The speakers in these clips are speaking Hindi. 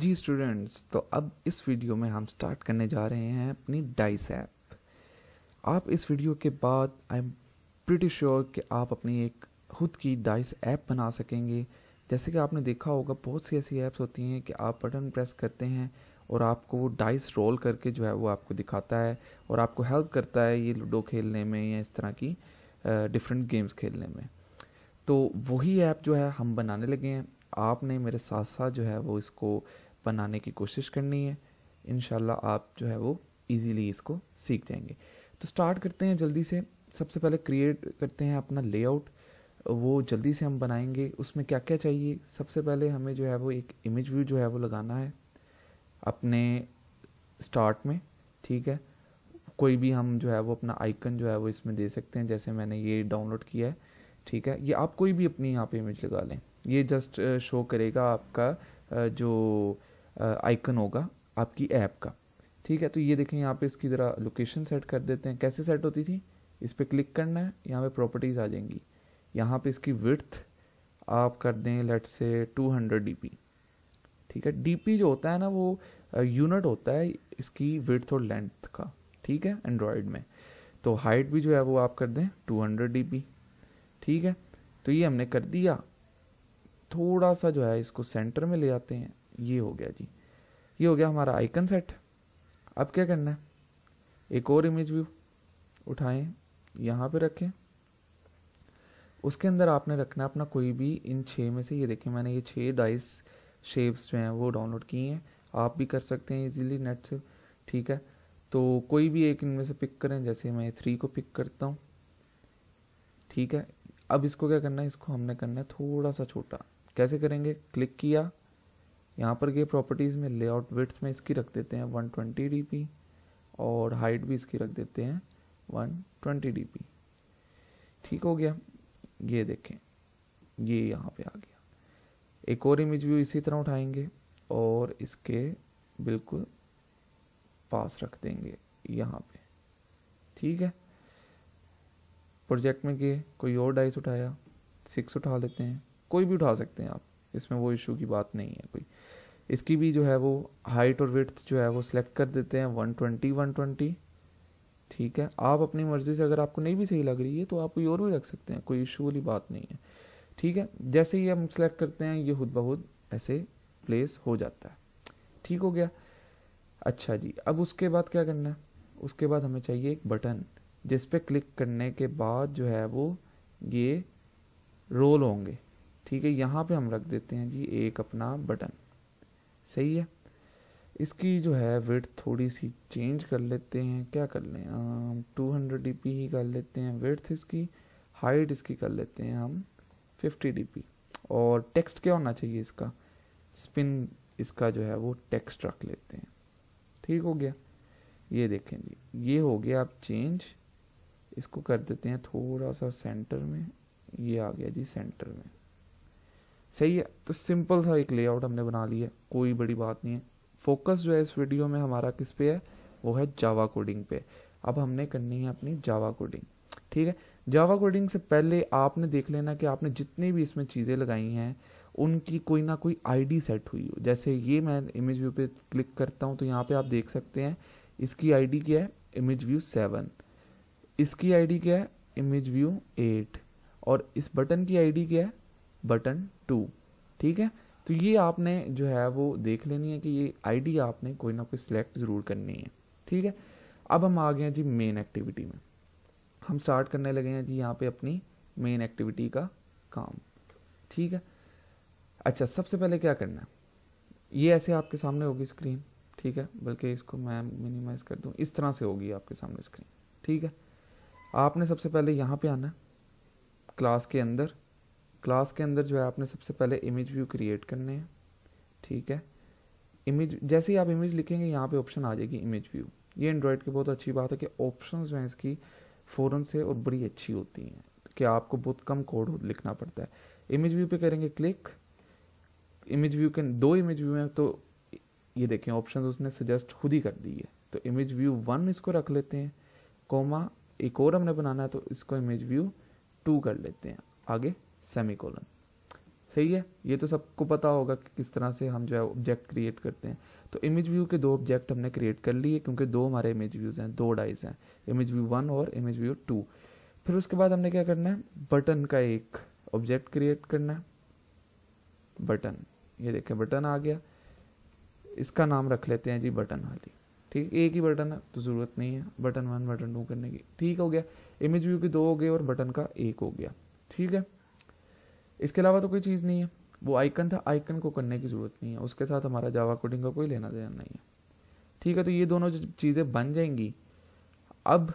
जी स्टूडेंट्स तो अब इस वीडियो में हम स्टार्ट करने जा रहे हैं अपनी डाइस ऐप आप इस वीडियो के बाद आई एम प्रिटी श्योर कि आप अपनी एक खुद की डाइस ऐप बना सकेंगे जैसे कि आपने देखा होगा बहुत सी ऐसी ऐप्स होती हैं कि आप बटन प्रेस करते हैं और आपको वो डाइस रोल करके जो है वो आपको दिखाता है और आपको हेल्प करता है ये लूडो खेलने में या इस तरह की डिफरेंट गेम्स खेलने में तो वही ऐप जो है हम बनाने लगे हैं आपने मेरे साथ साथ जो है वो इसको बनाने की कोशिश करनी है इन आप जो है वो ईजीली इसको सीख जाएंगे तो स्टार्ट करते हैं जल्दी से सबसे पहले क्रिएट करते हैं अपना लेआउट वो जल्दी से हम बनाएंगे उसमें क्या क्या चाहिए सबसे पहले हमें जो है वो एक इमेज व्यू जो है वो लगाना है अपने स्टार्ट में ठीक है कोई भी हम जो है वो अपना आइकन जो है वो इसमें दे सकते हैं जैसे मैंने ये डाउनलोड किया है ठीक है ये आप कोई भी अपनी यहाँ पे इमेज लगा लें ये जस्ट शो करेगा आपका जो आइकन होगा आपकी ऐप का ठीक है तो ये देखें यहाँ पे इसकी ज़रा लोकेशन सेट कर देते हैं कैसे सेट होती थी इस पर क्लिक करना है यहाँ पे प्रॉपर्टीज़ आ जाएंगी यहाँ पे इसकी विर्थ आप कर दें लेट से 200 हंड्रेड ठीक है डीपी जो होता है ना वो यूनिट होता है इसकी विर्थ और लेंथ का ठीक है एंड्रॉयड में तो हाइट भी जो है वो आप कर दें 200 हंड्रेड ठीक है तो ये हमने कर दिया थोड़ा सा जो है इसको सेंटर में ले आते हैं ये हो गया जी ये हो गया हमारा आइकन सेट अब क्या करना है एक और इमेज व्यू उठाएं यहाँ पे रखें उसके अंदर आपने रखना अपना कोई भी इन छः में से ये देखें मैंने ये छः डाइस शेप्स जो हैं वो डाउनलोड किए हैं आप भी कर सकते हैं इजीली नेट से ठीक है तो कोई भी एक इनमें से पिक करें जैसे मैं थ्री को पिक करता हूँ ठीक है अब इसको क्या करना है इसको हमने करना है थोड़ा सा छोटा कैसे करेंगे क्लिक किया यहाँ पर गए प्रॉपर्टीज़ में लेआउट विथ्स में इसकी रख देते हैं 120 ट्वेंटी और हाइट भी इसकी रख देते हैं 120 पी ठीक हो गया ये देखें ये यहाँ पे आ गया एक और इमेज व्यू इसी तरह उठाएंगे और इसके बिल्कुल पास रख देंगे यहाँ पे ठीक है प्रोजेक्ट में गए कोई और डाइस उठाया सिक्स उठा लेते हैं कोई भी उठा सकते हैं आप इसमें वो इशू की बात नहीं है कोई इसकी भी जो है वो हाइट और विथ जो है वो सिलेक्ट कर देते हैं वन ट्वेंटी वन ट्वेंटी ठीक है आप अपनी मर्जी से अगर आपको नहीं भी सही लग रही है तो आप कोई और भी रख सकते हैं कोई इशू वाली बात नहीं है ठीक है जैसे ही हम सिलेक्ट करते हैं ये खुद बहुत ऐसे प्लेस हो जाता है ठीक हो गया अच्छा जी अब उसके बाद क्या करना है उसके बाद हमें चाहिए एक बटन जिस पे क्लिक करने के बाद जो है वो ये रोल होंगे ठीक है यहाँ पे हम रख देते हैं जी एक अपना बटन सही है इसकी जो है विथ थोड़ी सी चेंज कर लेते हैं क्या कर लें टू हंड्रेड डी पी ही कर लेते हैं विथ इसकी हाइट इसकी कर लेते हैं हम फिफ्टी डी पी और टेक्स्ट क्या होना चाहिए इसका स्पिन इसका जो है वो टेक्स्ट रख लेते हैं ठीक हो गया ये देखें जी ये हो गया आप चेंज इसको कर देते हैं थोड़ा सा सेंटर में ये आ गया जी सेंटर में सही है तो सिंपल सा एक लेआउट हमने बना लिया है कोई बड़ी बात नहीं है फोकस जो है इस वीडियो में हमारा किस पे है वो है जावा कोडिंग पे अब हमने करनी है अपनी जावा कोडिंग ठीक है जावा कोडिंग से पहले आपने देख लेना कि आपने जितनी भी इसमें चीज़ें लगाई हैं उनकी कोई ना कोई आईडी सेट हुई हो जैसे ये मैं इमेज व्यू पे क्लिक करता हूँ तो यहाँ पे आप देख सकते हैं इसकी आईडी क्या है इमेज व्यू सेवन इसकी आईडी क्या है इमेज व्यू एट और इस बटन की आईडी क्या है बटन टू ठीक है तो ये आपने जो है वो देख लेनी है कि ये आईडी आपने कोई ना कोई सिलेक्ट ज़रूर करनी है ठीक है अब हम आ गए हैं जी मेन एक्टिविटी में हम स्टार्ट करने लगे हैं जी यहाँ पे अपनी मेन एक्टिविटी का काम ठीक है अच्छा सबसे पहले क्या करना है ये ऐसे आपके सामने होगी स्क्रीन ठीक है बल्कि इसको मैं मिनिमाइज कर दूँ इस तरह से होगी आपके सामने स्क्रीन ठीक है आपने सबसे पहले यहाँ पे आना क्लास के अंदर क्लास के अंदर जो है आपने सबसे पहले इमेज व्यू क्रिएट करने हैं ठीक है इमेज जैसे ही आप इमेज लिखेंगे यहाँ पे ऑप्शन आ जाएगी इमेज व्यू ये एंड्रॉयड की बहुत अच्छी बात है कि ऑप्शन जो हैं इसकी फ़ौरन से और बड़ी अच्छी होती हैं कि आपको बहुत कम कोड लिखना पड़ता है इमेज व्यू पे करेंगे क्लिक इमेज व्यू के दो इमेज व्यू हैं तो ये देखें ऑप्शन उसने सजेस्ट खुद ही कर दी है तो इमेज व्यू वन इसको रख लेते हैं कोमा एक और हमने बनाना है तो इसको इमेज व्यू टू कर लेते हैं आगे सेमीकोलन सही है ये तो सबको पता होगा कि किस तरह से हम जो है ऑब्जेक्ट क्रिएट करते हैं तो इमेज व्यू के दो ऑब्जेक्ट हमने क्रिएट कर लिए क्योंकि दो हमारे इमेज व्यूज हैं दो डाइस हैं इमेज व्यू वन और इमेज व्यू टू फिर उसके बाद हमने क्या करना है बटन का एक ऑब्जेक्ट क्रिएट करना है बटन ये देखें बटन आ गया इसका नाम रख लेते हैं जी बटन वाली ठीक एक ही बटन है तो ज़रूरत नहीं है बटन वन बटन टू करने की ठीक हो गया इमेज व्यू के दो हो गए और बटन का एक हो गया ठीक है इसके अलावा तो कोई चीज़ नहीं है वो आइकन था आइकन को करने की ज़रूरत नहीं है उसके साथ हमारा जावा कोडिंग का कोई लेना देना नहीं है ठीक है तो ये दोनों जो चीज़ें बन जाएंगी अब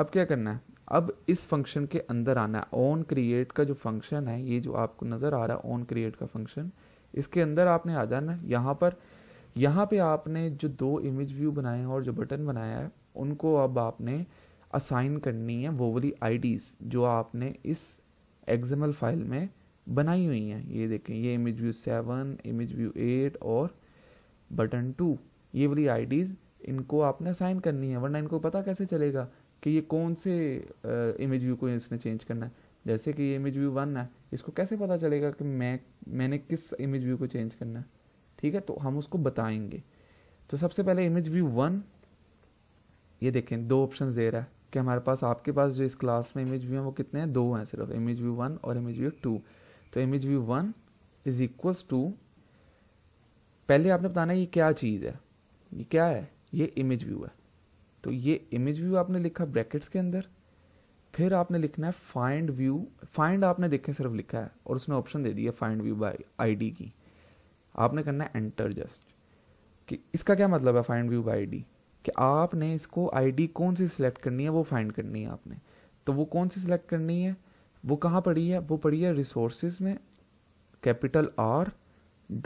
अब क्या करना है अब इस फंक्शन के अंदर आना है ऑन क्रिएट का जो फंक्शन है ये जो आपको नज़र आ रहा है ऑन क्रिएट का फंक्शन इसके अंदर आपने आ जाना है यहाँ पर यहाँ पे आपने जो दो इमेज व्यू बनाए हैं और जो बटन बनाया है उनको अब आपने असाइन करनी है वो वाली आईडीज जो आपने इस एग्जामल फाइल में बनाई हुई हैं ये देखें ये image view seven image view eight और बटन टू ये वाली आईडीज़ इनको आपने साइन करनी है वरना इनको पता कैसे चलेगा कि ये कौन से इमेज व्यू को इसने चेंज करना है जैसे कि ये इमेज व्यू वन है इसको कैसे पता चलेगा कि मैं मैंने किस इमेज व्यू को चेंज करना है ठीक है तो हम उसको बताएंगे तो सबसे पहले इमेज व्यू वन ये देखें दो ऑप्शन दे रहा है कि हमारे पास आपके पास जो इस क्लास में इमेज व्यू हैं वो कितने हैं दो हैं सिर्फ इमेज व्यू वन और इमेज व्यू टू तो image view one is equals to पहले आपने बताना ये क्या चीज़ है ये क्या है ये इमेज व्यू है तो ये इमेज व्यू आपने लिखा ब्रैकेट्स के अंदर फिर आपने लिखना है फाइंड व्यू फाइंड आपने देखे सिर्फ लिखा है और उसने ऑप्शन दे दिया फाइंड व्यू बाय आईडी की आपने करना है एंटर जस्ट कि इसका क्या मतलब है फाइंड व्यू बाय आईडी कि आपने इसको आईडी कौन सी सिलेक्ट करनी है वो फाइंड करनी है आपने तो वो कौन सी सिलेक्ट करनी है वो कहाँ पड़ी है वो पड़ी है रिसोर्सेज में capital R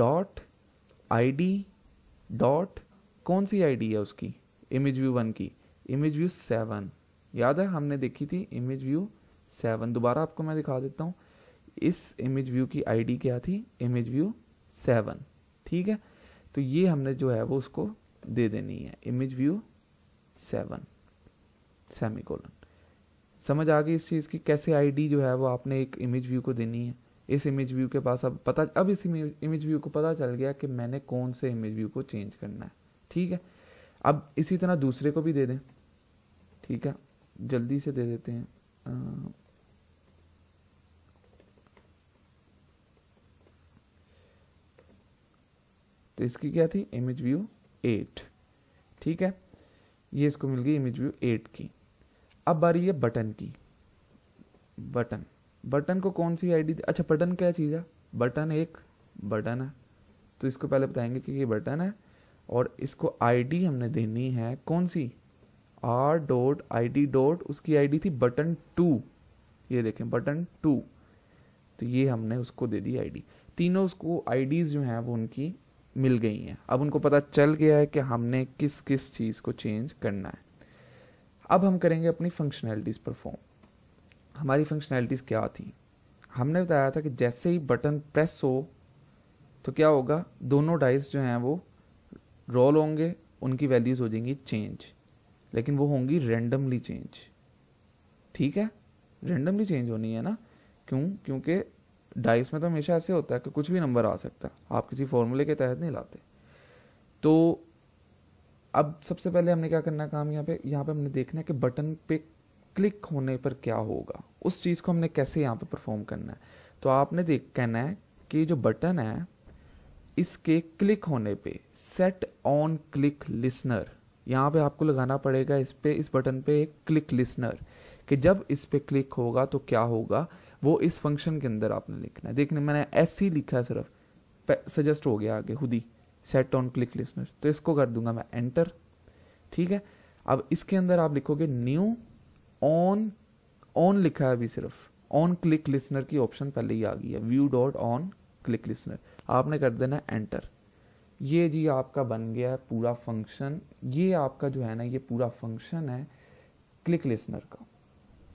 dot ID dot कौन सी आईडी है उसकी इमेज व्यू वन की इमेज व्यू सेवन याद है हमने देखी थी इमेज व्यू सेवन दोबारा आपको मैं दिखा देता हूँ इस इमेज व्यू की आईडी क्या थी इमेज व्यू सेवन ठीक है तो ये हमने जो है वो उसको दे देनी है image view seven semicolon समझ आ गई इस चीज़ की कैसे आईडी जो है वो आपने एक इमेज व्यू को देनी है इस इमेज व्यू के पास अब पता अब इस इमेज व्यू को पता चल गया कि मैंने कौन से इमेज व्यू को चेंज करना है ठीक है अब इसी तरह दूसरे को भी दे दें ठीक है जल्दी से दे देते हैं तो इसकी क्या थी इमेज व्यू एट ठीक है ये इसको मिल गई इमेज व्यू एट की अब बारी है बटन की बटन बटन को कौन सी आईडी अच्छा बटन क्या चीज़ है बटन एक बटन है तो इसको पहले बताएंगे कि ये बटन है और इसको आईडी हमने देनी है कौन सी R dot I D dot उसकी आईडी थी बटन टू ये देखें बटन टू तो ये हमने उसको दे दी आईडी तीनों उसको आईडीज जो हैं वो उनकी मिल गई हैं अब उनको पता चल गया है कि हमने किस किस चीज़ को चेंज करना है अब हम करेंगे अपनी फंक्शनैलिटीज़ परफॉर्म हमारी फंक्शनैलिटीज़ क्या थी हमने बताया था कि जैसे ही बटन प्रेस हो तो क्या होगा दोनों डाइस जो हैं वो रोल होंगे उनकी वैल्यूज़ हो जाएंगी चेंज लेकिन वो होंगी रेंडमली चेंज ठीक है रेंडमली चेंज होनी है ना क्यों क्योंकि डाइस में तो हमेशा ऐसे होता है कि कुछ भी नंबर आ सकता है आप किसी फॉर्मूले के तहत नहीं लाते तो अब सबसे पहले हमने क्या करना है काम यहाँ पे यहाँ पे हमने देखना है कि बटन पे क्लिक होने पर क्या होगा उस चीज़ को हमने कैसे यहाँ पे परफॉर्म करना है तो आपने देख कहना है कि जो बटन है इसके क्लिक होने पे सेट ऑन क्लिक लिसनर यहाँ पे आपको लगाना पड़ेगा इस पे इस बटन पे एक क्लिक लिसनर कि जब इस पे क्लिक होगा तो क्या होगा वो इस फंक्शन के अंदर आपने लिखना है देखने मैंने ऐसे ही लिखा है सिर्फ सजेस्ट हो गया आगे खुद ही सेट ऑन क्लिक लिस्नर तो इसको कर दूंगा मैं एंटर ठीक है अब इसके अंदर आप लिखोगे न्यू ऑन ऑन लिखा है अभी सिर्फ ऑन क्लिक लिस्नर की ऑप्शन पहले ही आ गई है view dot on click listener आपने कर देना एंटर ये जी आपका बन गया है पूरा फंक्शन ये आपका जो है ना ये पूरा फंक्शन है क्लिक लिसनर का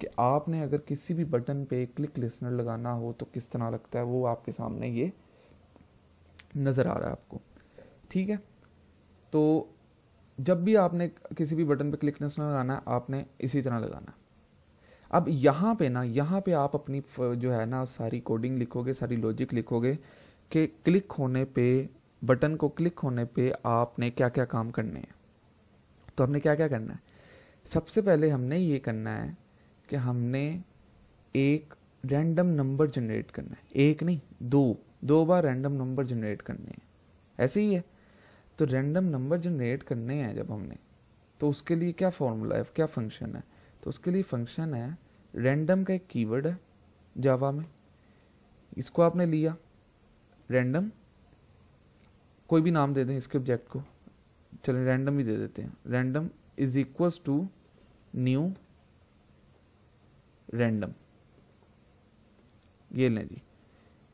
कि आपने अगर किसी भी बटन पे क्लिक लिस्नर लगाना हो तो किस तरह लगता है वो आपके सामने ये नज़र आ रहा है आपको ठीक है तो जब भी आपने किसी भी बटन पे क्लिक नहीं लगाना है आपने इसी तरह लगाना अब यहाँ पे ना यहाँ पे आप अपनी जो है ना सारी कोडिंग लिखोगे सारी लॉजिक लिखोगे कि क्लिक होने पे बटन को क्लिक होने पे आपने क्या क्या काम करने हैं तो हमने क्या क्या करना है सबसे पहले हमने ये करना है कि हमने एक रैंडम नंबर जनरेट करना है एक नहीं दो दो बार रैंडम नंबर जनरेट करने हैं ऐसे ही है तो रैंडम नंबर जनरेट करने हैं जब हमने तो उसके लिए क्या फॉर्मूला है क्या फंक्शन है तो उसके लिए फंक्शन है रैंडम का एक कीवर्ड है जावा में इसको आपने लिया रैंडम कोई भी नाम दे दें इसके ऑब्जेक्ट को चलें रैंडम ही दे देते हैं random is equals to new random ये लें जी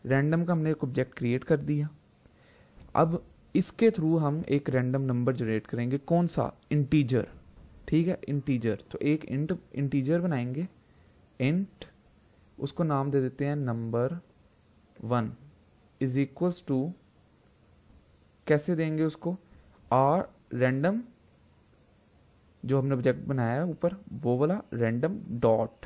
रैंडम का हमने एक ऑब्जेक्ट क्रिएट कर दिया अब इसके थ्रू हम एक रैंडम नंबर जनरेट करेंगे कौन सा इंटीजर ठीक है इंटीजर तो एक इंट इंटीजर बनाएंगे इंट उसको नाम दे देते हैं number one is equals to कैसे देंगे उसको आर रैंडम जो हमने ऑब्जेक्ट बनाया है ऊपर वो वाला रैंडम डॉट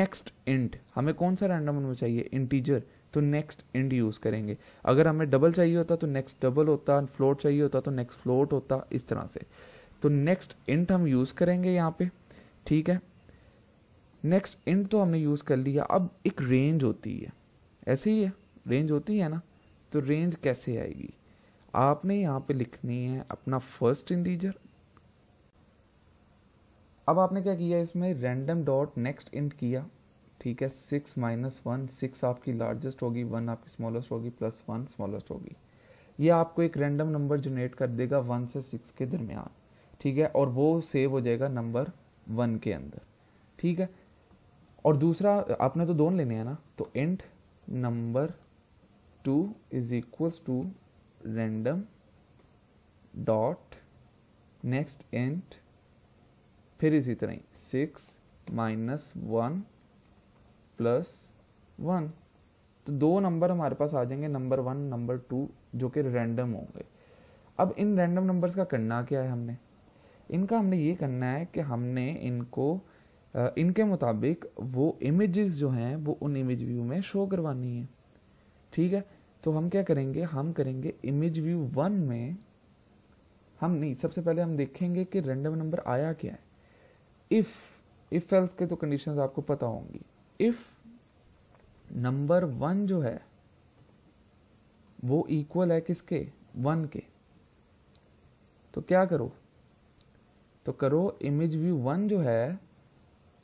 नेक्स्ट इंट हमें कौन सा रैंडम नंबर चाहिए इंटीजर तो नेक्स्ट इंड यूज करेंगे अगर हमें डबल चाहिए होता तो नेक्स्ट डबल होता फ्लोट चाहिए होता तो नेक्स्ट फ्लोट होता इस तरह से तो नेक्स्ट इंट हम यूज करेंगे यहाँ पे ठीक है नेक्स्ट इंट तो हमने यूज कर लिया अब एक रेंज होती है ऐसे ही है रेंज होती है ना तो रेंज कैसे आएगी आपने यहाँ पे लिखनी है अपना फर्स्ट इंटीजर अब आपने क्या किया इसमें रैंडम डॉट नेक्स्ट इंट किया ठीक है सिक्स माइनस वन सिक्स आपकी लार्जेस्ट होगी वन आपकी स्मॉलेस्ट होगी प्लस वन स्मॉलेस्ट होगी ये आपको एक रैंडम नंबर जनरेट कर देगा वन से सिक्स के दरमियान ठीक है और वो सेव हो जाएगा नंबर वन के अंदर ठीक है और दूसरा आपने तो दोनों लेने हैं ना तो int number two is equals to random dot next int फिर इसी तरह six minus one plus one तो दो नंबर हमारे पास आ जाएंगे नंबर वन नंबर टू जो कि रैंडम होंगे अब इन रैंडम नंबर्स का करना क्या है हमने इनका हमने ये करना है कि हमने इनको इनके मुताबिक वो इमेजेस जो हैं वो उन इमेज व्यू में शो करवानी है ठीक है तो हम क्या करेंगे हम करेंगे इमेज व्यू वन में हम नहीं सबसे पहले हम देखेंगे कि रैंडम नंबर आया क्या है इफ़ इफ़ एल्स के तो कंडीशंस आपको पता होंगी इफ़ नंबर वन जो है वो इक्वल है किसके वन के तो क्या करो तो करो इमेज व्यू वन जो है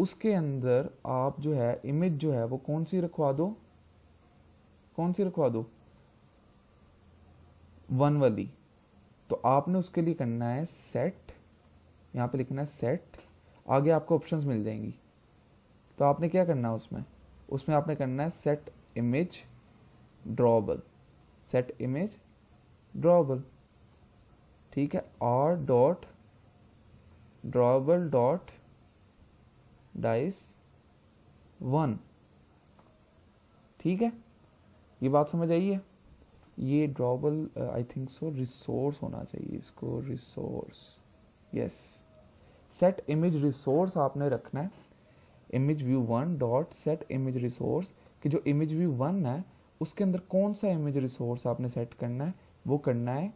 उसके अंदर आप जो है इमेज जो है वो कौन सी रखवा दो कौन सी रखवा दो वन वाली तो आपने उसके लिए करना है सेट यहाँ पे लिखना है सेट आगे आपको ऑप्शंस मिल जाएंगी तो आपने क्या करना है उसमें उसमें आपने करना है set image drawable set image drawable ठीक है R dot drawable dot dice one ठीक है ये बात समझ आई है ये ड्रॉबल आई थिंक सो रिसोर्स होना चाहिए इसको resource yes set image resource आपने रखना है image view one dot set image resource कि जो इमेज व्यू वन है उसके अंदर कौन सा इमेज रिसोर्स आपने सेट करना है वो करना है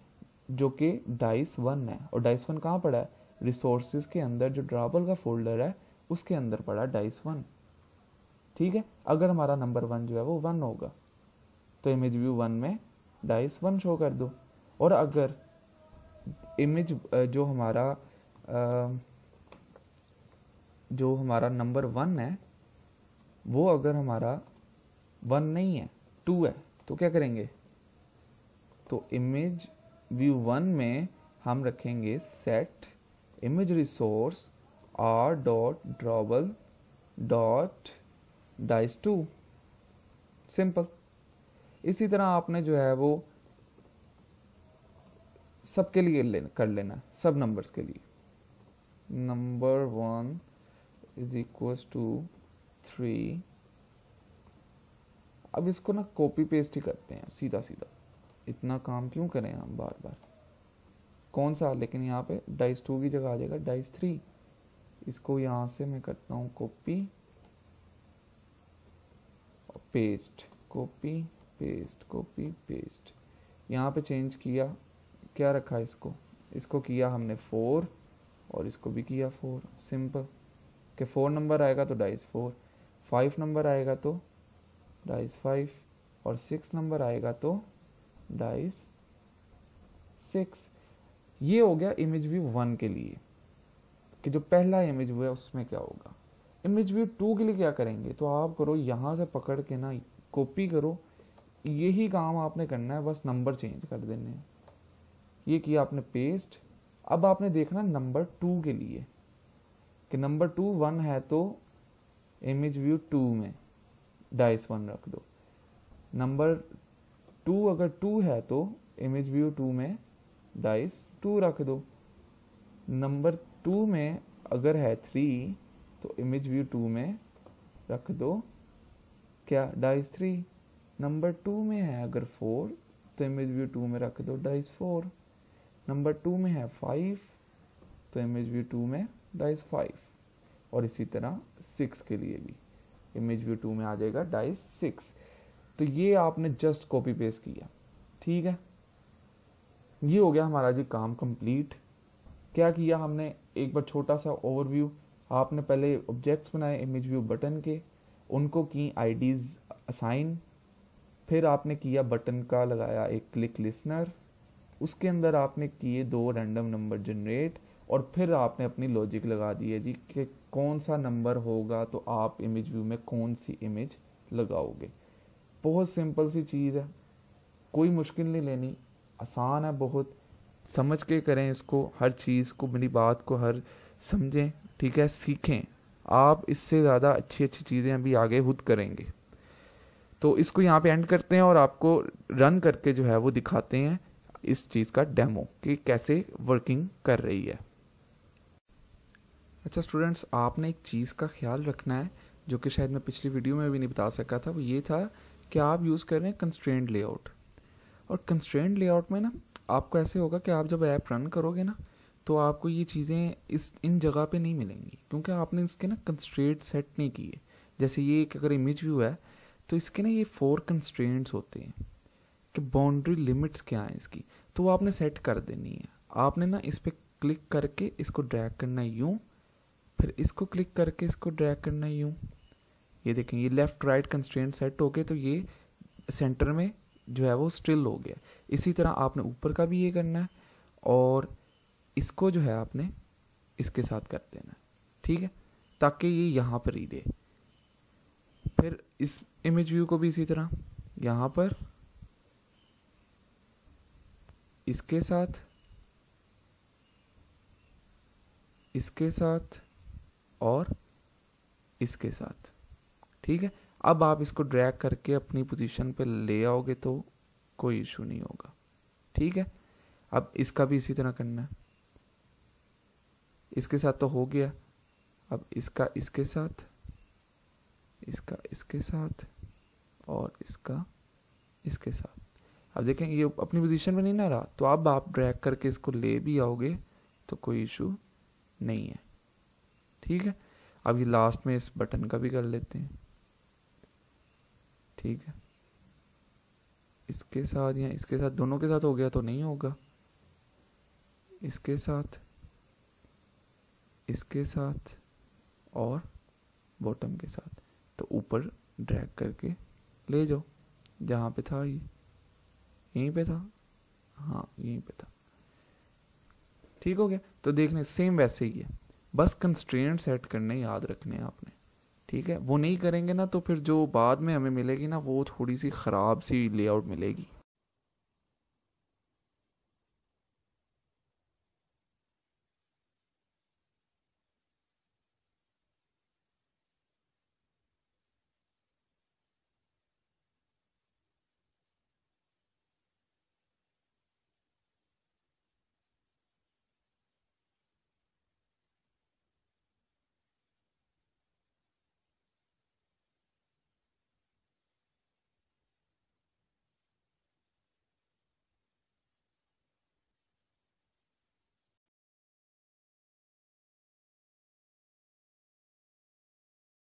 जो कि डाइस वन है और डाइस वन कहाँ पड़ा है रिसोर्सेज के अंदर जो ड्रावल का फोल्डर है उसके अंदर पड़ा डाइस वन ठीक है अगर हमारा नंबर वन जो है वो वन होगा तो इमेज व्यू वन में डाइस वन शो कर दो और अगर इमेज जो हमारा आ, जो हमारा नंबर वन है वो अगर हमारा वन नहीं है टू है तो क्या करेंगे तो इमेज व्यू वन में हम रखेंगे set image resource R dot drawable dot dice two simple इसी तरह आपने जो है वो सबके लिए लेन, कर लेना सब नंबर्स के लिए number one is equals to three अब इसको ना कॉपी पेस्ट ही करते हैं सीधा सीधा इतना काम क्यों करें हम बार बार कौन सा लेकिन यहाँ पे डाइस टू की जगह आ जाएगा डाइस थ्री इसको यहाँ से मैं करता हूँ copy paste copy paste copy paste यहाँ पे चेंज किया क्या रखा इसको इसको किया हमने फोर और इसको भी किया फोर सिंपल कि फोर नंबर आएगा तो डाइस फोर फाइव नंबर आएगा तो डाइस फाइव और सिक्स नंबर आएगा तो डाइस सिक्स ये हो गया इमेज व्यू वन के लिए कि जो पहला इमेज व्यू है उसमें क्या होगा इमेज व्यू टू के लिए क्या करेंगे तो आप करो यहां से पकड़ के ना कॉपी करो यही काम आपने करना है बस नंबर चेंज कर देने ये किया आपने पेस्ट अब आपने देखना नंबर टू के लिए कि नंबर टू वन है तो इमेज व्यू टू में डाइस वन रख दो नंबर टू अगर टू है तो इमेज व्यू टू में डाइस टू रख दो नंबर टू में अगर है थ्री तो इमेज व्यू टू में रख दो क्या डाइस थ्री नंबर टू में है अगर फोर तो इमेज व्यू टू में रख दो डाइस फोर नंबर टू में है फाइव तो इमेज व्यू टू में डाइस फाइव और इसी तरह सिक्स के लिए भी इमेज व्यू टू में आ जाएगा डाइस सिक्स तो ये आपने जस्ट कॉपी पेस्ट किया ठीक है ये हो गया हमारा जी काम कंप्लीट क्या किया हमने एक बार छोटा सा ओवरव्यू आपने पहले ऑब्जेक्ट्स बनाए इमेज व्यू बटन के उनको की आईडीज असाइन फिर आपने किया बटन का लगाया एक क्लिक लिसनर उसके अंदर आपने किए दो रैंडम नंबर जनरेट और फिर आपने अपनी लॉजिक लगा दी है जी कि कौन सा नंबर होगा तो आप इमेज व्यू में कौन सी इमेज लगाओगे बहुत सिंपल सी चीज़ है कोई मुश्किल नहीं लेनी आसान है बहुत समझ के करें इसको हर चीज़ को मेरी बात को हर समझें ठीक है सीखें आप इससे ज़्यादा अच्छी अच्छी चीज़ें अभी आगे खुद करेंगे तो इसको यहाँ पे एंड करते हैं और आपको रन करके जो है वो दिखाते हैं इस चीज़ का डेमो कि कैसे वर्किंग कर रही है अच्छा स्टूडेंट्स आपने एक चीज़ का ख्याल रखना है जो कि शायद मैं पिछली वीडियो में भी नहीं बता सका था वो ये था कि आप यूज़ कर रहे हैं कंस्ट्रेंड लेआउट और कंस्ट्रेंड लेआउट में ना आपको ऐसे होगा कि आप जब ऐप रन करोगे ना तो आपको ये चीज़ें इस इन जगह पे नहीं मिलेंगी क्योंकि आपने इसके ना कंस्ट्रेंट सेट नहीं किए जैसे ये एक अगर इमेज व्यू है तो इसके ना ये फोर कंस्ट्रेंट्स होते हैं कि बाउंड्री लिमिट्स क्या हैं इसकी तो वो आपने सेट कर देनी है आपने ना इस पर क्लिक करके इसको ड्रैग करना है यूँ फिर इसको क्लिक करके इसको ड्रैग करना यूँ ये देखें ये लेफ़्ट राइट कंस्ट्रेंट सेट हो गए तो ये सेंटर में जो है वो स्टिल हो गया इसी तरह आपने ऊपर का भी ये करना है और इसको जो है आपने इसके साथ कर देना ठीक है ताकि ये यहाँ पर ही दे फिर इस इमेज व्यू को भी इसी तरह यहाँ पर इसके साथ इसके साथ और इसके साथ ठीक है अब आप इसको ड्रैग करके अपनी पोजीशन पे ले आओगे तो कोई इशू नहीं होगा ठीक है अब इसका भी इसी तरह करना है इसके साथ तो हो गया अब इसका इसके साथ इसका इसके साथ और इसका इसके साथ अब देखें ये अपनी पोजीशन में नहीं ना रहा तो अब आप ड्रैग करके इसको ले भी आओगे तो कोई इशू नहीं है ठीक है अब ये लास्ट में इस बटन का भी कर लेते हैं ठीक है इसके साथ या इसके साथ दोनों के साथ हो गया तो नहीं होगा इसके साथ इसके साथ और बॉटम के साथ तो ऊपर ड्रैग करके ले जाओ जहाँ पे था ये यहीं पे था हाँ यहीं पे था ठीक हो गया तो देखने सेम वैसे ही है बस कंस्ट्रेंट सेट करने याद रखने हैं आपने ठीक है वो नहीं करेंगे ना तो फिर जो बाद में हमें मिलेगी ना वो थोड़ी सी ख़राब सी लेआउट मिलेगी